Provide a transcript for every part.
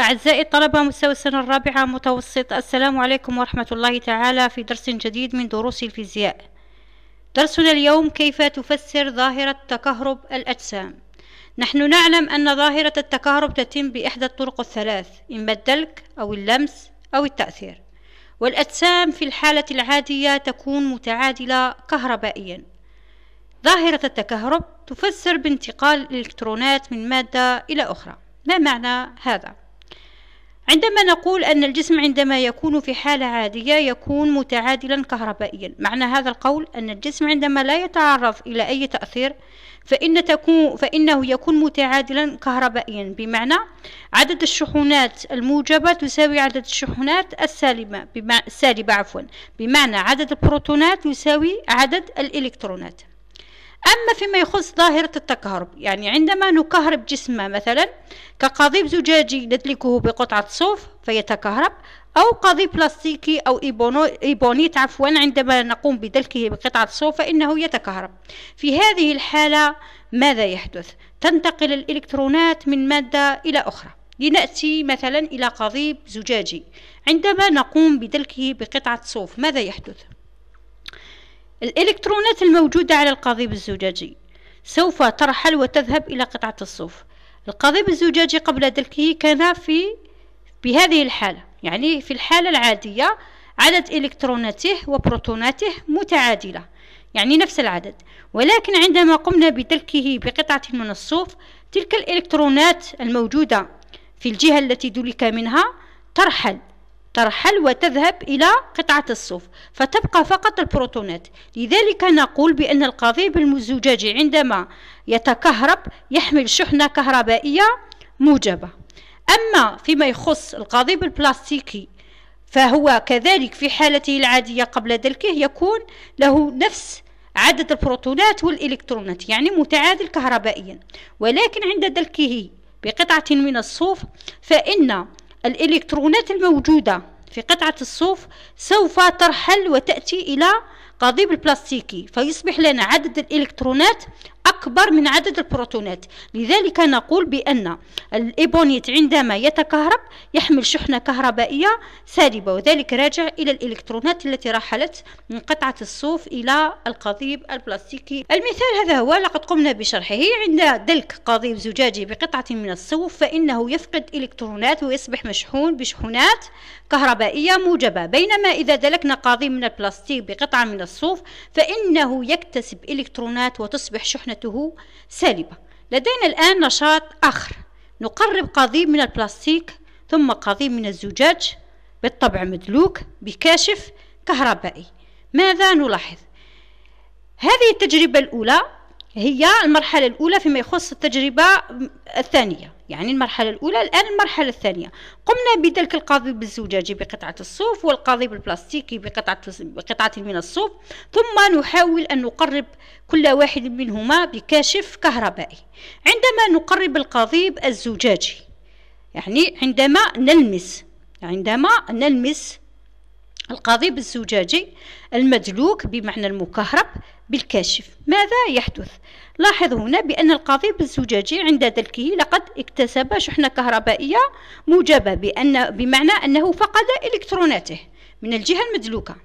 أعزائي الطلبة مستوى السنة الرابعة متوسط السلام عليكم ورحمة الله تعالى في درس جديد من دروس الفيزياء درسنا اليوم كيف تفسر ظاهرة تكهرب الأجسام نحن نعلم أن ظاهرة التكهرب تتم بإحدى الطرق الثلاث إما الدلك أو اللمس أو التأثير والأجسام في الحالة العادية تكون متعادلة كهربائيا ظاهرة التكهرب تفسر بانتقال الإلكترونات من مادة إلى أخرى ما معنى هذا؟ عندما نقول أن الجسم عندما يكون في حالة عادية يكون متعادلا كهربائيا معنى هذا القول أن الجسم عندما لا يتعرض إلى أي تأثير فإن تكون فإنه يكون متعادلا كهربائيا بمعنى عدد الشحنات الموجبة تساوي عدد الشحنات السالبة بمعنى, السالبة عفوا بمعنى عدد البروتونات يساوي عدد الإلكترونات أما فيما يخص ظاهرة التكهرب يعني عندما نكهرب جسمنا مثلا كقضيب زجاجي ندلكه بقطعة صوف فيتكهرب أو قضيب بلاستيكي أو إيبونيت عفوا عندما نقوم بدلكه بقطعة صوف فإنه يتكهرب في هذه الحالة ماذا يحدث؟ تنتقل الإلكترونات من مادة إلى أخرى لنأتي مثلا إلى قضيب زجاجي عندما نقوم بدلكه بقطعة صوف ماذا يحدث؟ الإلكترونات الموجودة على القضيب الزجاجي سوف ترحل وتذهب إلى قطعة الصوف القضيب الزجاجي قبل ذلك كان في بهذه الحالة يعني في الحالة العادية عدد إلكتروناته وبروتوناته متعادلة يعني نفس العدد ولكن عندما قمنا بدلكه بقطعة من الصوف تلك الإلكترونات الموجودة في الجهة التي دلك منها ترحل ترحل وتذهب إلى قطعة الصوف فتبقى فقط البروتونات لذلك نقول بأن القضيب المزجاج عندما يتكهرب يحمل شحنة كهربائية موجبة أما فيما يخص القضيب البلاستيكي فهو كذلك في حالته العادية قبل دلكه يكون له نفس عدد البروتونات والإلكترونات يعني متعادل كهربائيا ولكن عند دلكه بقطعة من الصوف فإن الإلكترونات الموجودة في قطعة الصوف سوف ترحل وتأتي إلى قضيب البلاستيكي فيصبح لنا عدد الإلكترونات أكبر من عدد البروتونات لذلك نقول بأن الإيبونيت عندما يتكهرب يحمل شحنة كهربائية سالبة وذلك راجع إلى الإلكترونات التي رحلت من قطعة الصوف إلى القضيب البلاستيكي المثال هذا هو لقد قمنا بشرحه عند دلك قضيب زجاجي بقطعة من الصوف فإنه يفقد إلكترونات ويصبح مشحون بشحنات كهربائية موجبة بينما إذا دلكنا قضيب من البلاستيك بقطعة من الصوف فإنه يكتسب إلكترونات وتصبح شحنة شحنته سالبة لدينا الآن نشاط آخر نقرب قضيب من البلاستيك ثم قضيب من الزجاج بالطبع مدلوك بكاشف كهربائي ماذا نلاحظ هذه التجربة الأولى هي المرحلة الأولى فيما يخص التجربة الثانية يعني المرحلة الأولى الآن المرحلة الثانية قمنا بدلك القضيب بالزجاجي بقطعة الصوف والقضيب البلاستيكي بقطعة, بقطعة من الصوف ثم نحاول أن نقرب كل واحد منهما بكاشف كهربائي عندما نقرب القضيب الزجاجي يعني عندما نلمس عندما نلمس القضيب الزجاجي المدلوك بمعنى المكهرب بالكاشف ماذا يحدث لاحظ هنا بأن القضيب الزجاجي عند دلكه لقد اكتسب شحنة كهربائية موجبة بأن بمعنى أنه فقد إلكتروناته من الجهة المدلوكة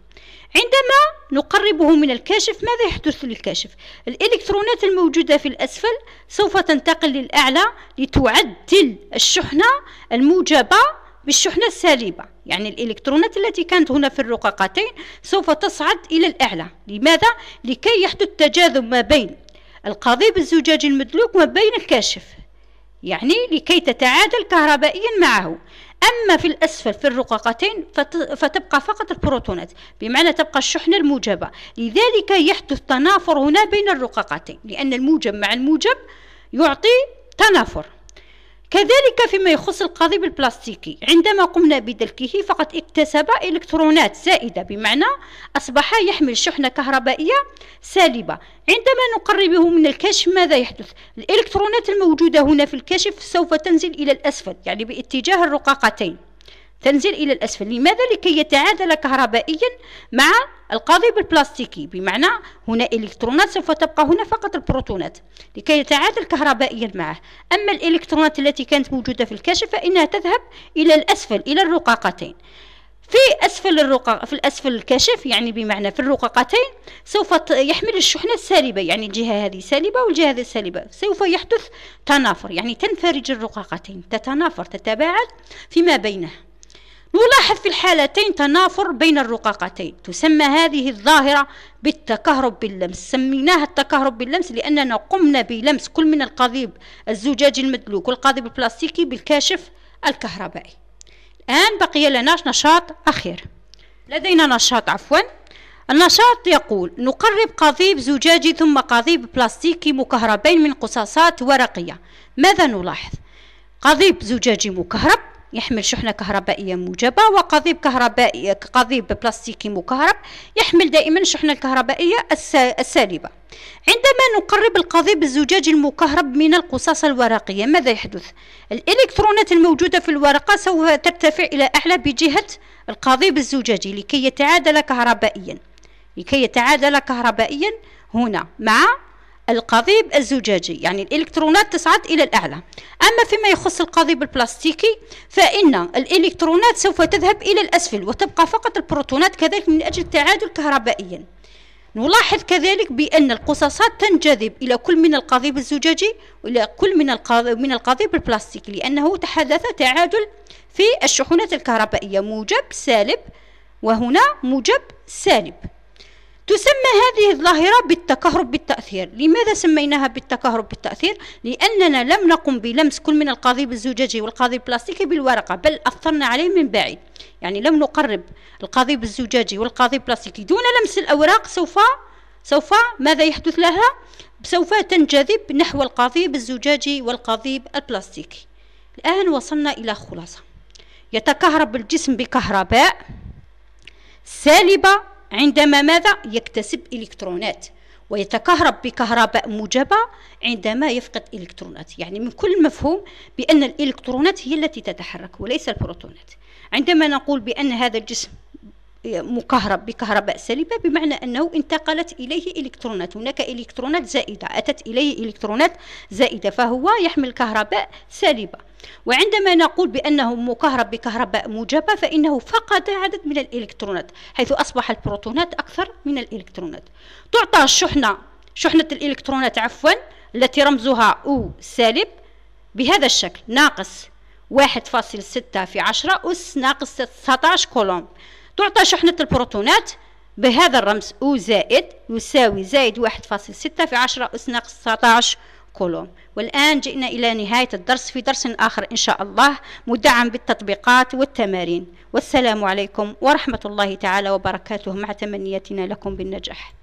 عندما نقربه من الكاشف ماذا يحدث للكاشف الإلكترونات الموجودة في الأسفل سوف تنتقل للأعلى لتعدل الشحنة الموجبة بالشحنة السالبة يعني الإلكترونات التي كانت هنا في الرقاقتين سوف تصعد إلى الأعلى لماذا؟ لكي يحدث تجاذب ما بين القضيب الزجاجي المدلوك وما بين الكاشف يعني لكي تتعادل كهربائيا معه أما في الأسفل في الرقاقتين فتبقى فقط البروتونات بمعنى تبقى الشحنة الموجبة لذلك يحدث تنافر هنا بين الرقاقتين لأن الموجب مع الموجب يعطي تنافر كذلك فيما يخص القضيب البلاستيكي عندما قمنا بدلكه فقد اكتسب إلكترونات زائدة بمعنى أصبح يحمل شحنة كهربائية سالبة عندما نقربه من الكشف ماذا يحدث الإلكترونات الموجودة هنا في الكشف سوف تنزل إلى الأسفل يعني باتجاه الرقاقتين تنزل إلى الأسفل لماذا لكي يتعادل كهربائيا مع القضيب البلاستيكي بمعنى هنا إلكترونات سوف تبقى هنا فقط البروتونات لكي يتعادل كهربائيا معه أما الإلكترونات التي كانت موجودة في الكاشف فإنها تذهب إلى الأسفل إلى الرقاقتين في اسفل الرقاق في الاسفل الكاشف يعني بمعنى في الرقاقتين سوف يحمل الشحنه السالبه يعني الجهه هذه سالبه والجهه هذه سالبه سوف يحدث تنافر يعني تنفرج الرقاقتين تتنافر تتباعد فيما بينها نلاحظ في الحالتين تنافر بين الرقاقتين تسمى هذه الظاهرة بالتكهرب باللمس سميناها التكهرب باللمس لأننا قمنا بلمس كل من القضيب الزجاجي المدلوك والقضيب البلاستيكي بالكاشف الكهربائي الآن بقي لنا نشاط أخير لدينا نشاط عفوا النشاط يقول نقرب قضيب زجاجي ثم قضيب بلاستيكي مكهربين من قصاصات ورقية ماذا نلاحظ؟ قضيب زجاجي مكهرب يحمل شحنة كهربائية موجبة وقضيب كهربائي قضيب بلاستيكي مكهرب يحمل دائما الشحنة الكهربائية السالبة عندما نقرب القضيب الزجاجي المكهرب من القصاصة الورقية ماذا يحدث؟ الإلكترونات الموجودة في الورقة سوف ترتفع إلى أعلى بجهة القضيب الزجاجي لكي يتعادل كهربائيا لكي يتعادل كهربائيا هنا مع القضيب الزجاجي يعني الإلكترونات تصعد إلى الأعلى أما فيما يخص القضيب البلاستيكي فإن الإلكترونات سوف تذهب إلى الأسفل وتبقى فقط البروتونات كذلك من أجل التعادل كهربائيا نلاحظ كذلك بأن القصاصات تنجذب إلى كل من القضيب الزجاجي وإلى كل من القضيب, من القضيب البلاستيكي لأنه تحدث تعادل في الشحنات الكهربائية موجب سالب وهنا موجب سالب تسمى هذه الظاهرة بالتكهرب بالتأثير لماذا سميناها بالتكهرب بالتأثير؟ لأننا لم نقم بلمس كل من القضيب الزجاجي والقضيب البلاستيكي بالورقة بل أثرنا عليه من بعيد يعني لم نقرب القضيب الزجاجي والقضيب البلاستيكي دون لمس الأوراق سوف سوف ماذا يحدث لها؟ سوف تنجذب نحو القضيب الزجاجي والقضيب البلاستيكي الآن وصلنا إلى خلاصة يتكهرب الجسم بكهرباء سالبة عندما ماذا يكتسب الكترونات ويتكهرب بكهرباء موجبة عندما يفقد إلكترونات يعني من كل مفهوم بأن الإلكترونات هي التي تتحرك وليس البروتونات عندما نقول بأن هذا الجسم مكهرب بكهرباء سالبة بمعنى أنه انتقلت إليه إلكترونات هناك إلكترونات زائدة أتت إليه إلكترونات زائدة فهو يحمل كهرباء سالبة وعندما نقول بأنه مكهرب بكهرباء موجبة فإنه فقد عدد من الإلكترونات حيث أصبح البروتونات أكثر من الإلكترونات تعطى الشحنة شحنة الإلكترونات عفوا التي رمزها أو سالب بهذا الشكل ناقص واحد فاصل ستة في عشرة أس ناقص 19 كولوم تعطى شحنة البروتونات بهذا الرمز أو زائد يساوي زائد واحد فاصل ستة في عشرة أس ناقص تسعتاش كولوم والآن جئنا إلى نهاية الدرس في درس آخر إن شاء الله مدعم بالتطبيقات والتمارين والسلام عليكم ورحمة الله تعالى وبركاته مع تمنياتنا لكم بالنجاح